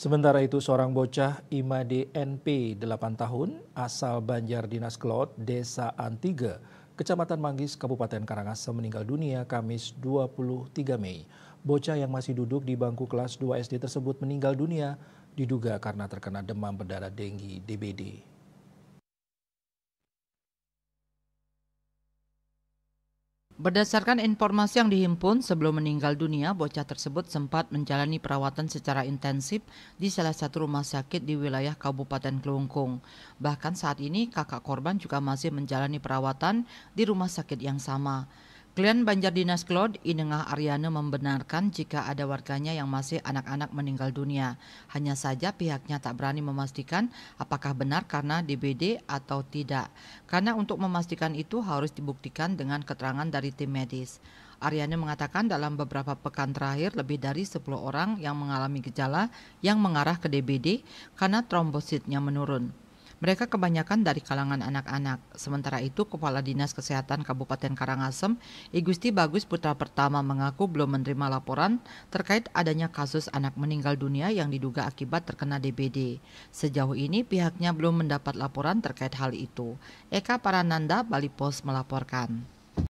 Sementara itu seorang bocah Imade NP 8 tahun asal Banjar Dinas Kelot, Desa Antiga, Kecamatan Manggis, Kabupaten Karangasem meninggal dunia Kamis 23 Mei. Bocah yang masih duduk di bangku kelas 2 SD tersebut meninggal dunia diduga karena terkena demam berdarah denggi DBD. Berdasarkan informasi yang dihimpun sebelum meninggal dunia, bocah tersebut sempat menjalani perawatan secara intensif di salah satu rumah sakit di wilayah Kabupaten Kelungkung. Bahkan saat ini kakak korban juga masih menjalani perawatan di rumah sakit yang sama. Klien Banjar Dinas Klod, Inengah Aryana membenarkan jika ada warganya yang masih anak-anak meninggal dunia. Hanya saja pihaknya tak berani memastikan apakah benar karena DBD atau tidak. Karena untuk memastikan itu harus dibuktikan dengan keterangan dari tim medis. Aryana mengatakan dalam beberapa pekan terakhir lebih dari 10 orang yang mengalami gejala yang mengarah ke DBD karena trombositnya menurun. Mereka kebanyakan dari kalangan anak-anak. Sementara itu, Kepala Dinas Kesehatan Kabupaten Karangasem, Igusti Bagus Putra Pertama mengaku belum menerima laporan terkait adanya kasus anak meninggal dunia yang diduga akibat terkena DBD. Sejauh ini pihaknya belum mendapat laporan terkait hal itu. Eka Parananda, Bali Post melaporkan.